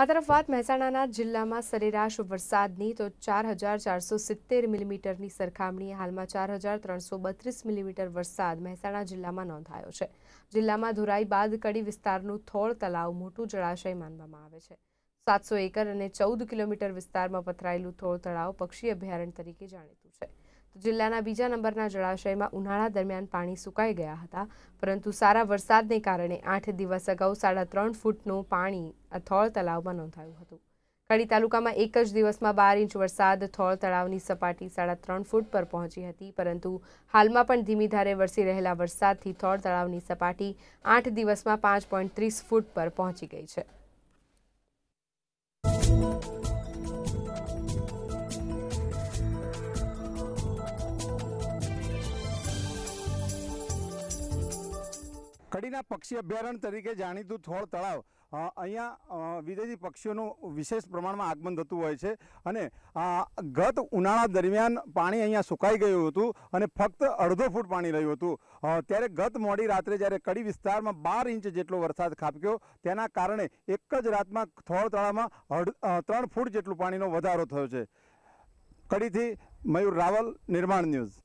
આ તરફ વાત મહેસાણાના જિલ્લામાં સરેરાશ વરસાદની તો ચાર હજાર ચારસો સિત્તેર મિલીમીટરની સરખામણીએ હાલમાં ચાર હજાર ત્રણસો બત્રીસ મિલીમીટર વરસાદ મહેસાણા જિલ્લામાં નોંધાયો છે જિલ્લામાં ધુરાઈ બાદ કડી વિસ્તારનું થોળ તલાવ મોટું જળાશય માનવામાં આવે છે સાતસો એકર અને ચૌદ કિલોમીટર વિસ્તારમાં પથરાયેલું થોળ તળાવ પક્ષી અભયારણ્ય તરીકે જાણીતું છે જિલ્લાના બીજા નંબરના જળાશયમાં ઉનાળા દરમિયાન પાણી સુકાઈ ગયા હતા પરંતુ સારા વરસાદને કારણે આઠ દિવસ અગાઉ સાડા ત્રણ ફૂટનું પાણી થોળ તળાવમાં નોંધાયું હતું કડી તાલુકામાં એક જ દિવસમાં બાર ઇંચ વરસાદ થોળ તળાવની સપાટી સાડા ત્રણ ફૂટ પર પહોંચી હતી પરંતુ હાલમાં પણ ધીમી ધારે વરસી રહેલા વરસાદથી થોળ તળાવની સપાટી આઠ દિવસમાં પાંચ પોઈન્ટ ત્રીસ ફૂટ પર પહોંચી ગઈ છે કડીના પક્ષી અભયારણ્ય તરીકે જાણીતું થોળ તળાવ અહીંયા વિદેશી પક્ષીઓનું વિશેષ પ્રમાણમાં આગમન થતું હોય છે અને ગત ઉનાળા દરમિયાન પાણી અહીંયા સુકાઈ ગયું હતું અને ફક્ત અડધો ફૂટ પાણી રહ્યું હતું ત્યારે ગત મોડી રાત્રે જ્યારે કડી વિસ્તારમાં બાર ઇંચ જેટલો વરસાદ ખાબક્યો તેના કારણે એક જ રાતમાં થોળ તળાવમાં ત્રણ ફૂટ જેટલું પાણીનો વધારો થયો છે કડીથી મયુર રાવલ નિર્માણ ન્યૂઝ